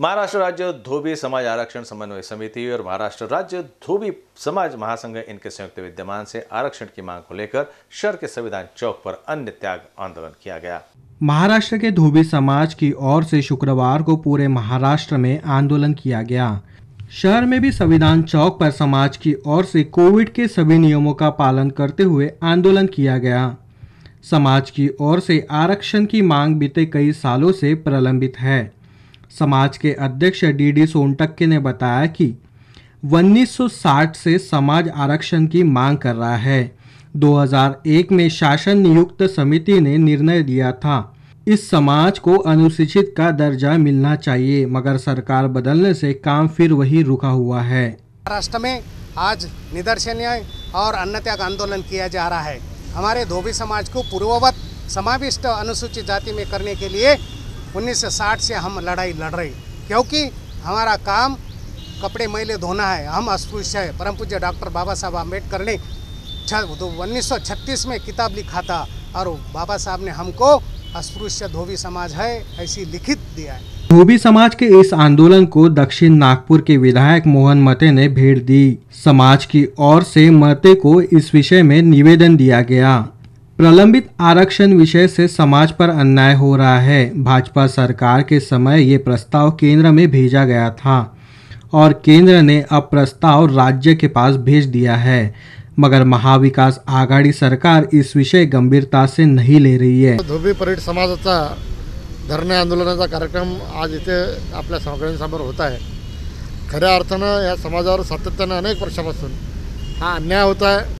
महाराष्ट्र राज्य धोबी समाज आरक्षण समन्वय समिति और महाराष्ट्र राज्य धोबी समाज महासंघ इनके संयुक्त विद्यमान से आरक्षण की मांग को लेकर शहर के संविधान चौक पर अन्य त्याग आंदोलन किया गया महाराष्ट्र के धोबी समाज की ओर से शुक्रवार को पूरे महाराष्ट्र में आंदोलन किया गया शहर में भी संविधान चौक पर समाज की ओर से कोविड के सभी नियमों का पालन करते हुए आंदोलन किया गया समाज की ओर से आरक्षण की मांग बीते कई सालों से प्रलंबित है समाज के अध्यक्ष डी डी सोनटक्के ने बताया कि 1960 से समाज आरक्षण की मांग कर रहा है 2001 में शासन नियुक्त समिति ने निर्णय दिया था इस समाज को अनुसूचित का दर्जा मिलना चाहिए मगर सरकार बदलने से काम फिर वही रुका हुआ है महाराष्ट्र में आज निदर्शन और अन्न त्याग आंदोलन किया जा रहा है हमारे धोबी समाज को पूर्ववत समाविष्ट अनुसूचित जाति में करने के लिए उन्नीस सौ साठ से हम लड़ाई लड़ रहे क्योंकि हमारा काम कपड़े मैले धोना है हम अस्पृश्य है परम पूज्य डॉक्टर बाबा साहब आम्बेडकर ने तो उन्नीस सौ छत्तीस में किताब लिखा था और बाबा साहब ने हमको अस्पृश्य धोबी समाज है ऐसी लिखित दिया है धोबी समाज के इस आंदोलन को दक्षिण नागपुर के विधायक मोहन मते ने भेड़ दी समाज की ओर से मते को इस विषय में निवेदन दिया गया प्रलंबित आरक्षण विषय से समाज पर अन्याय हो रहा है भाजपा सरकार के समय ये प्रस्ताव केंद्र में भेजा गया था और केंद्र ने अब प्रस्ताव राज्य के पास भेज दिया है मगर महाविकास आघाडी सरकार इस विषय गंभीरता से नहीं ले रही है धोबी परेड धरने आंदोलन का कार्यक्रम आज इतने अपने सगळ्यांसमोर होता है खऱ्या ना समाज सतत्यान अनेक वर्षापासून हा अन्याय होता है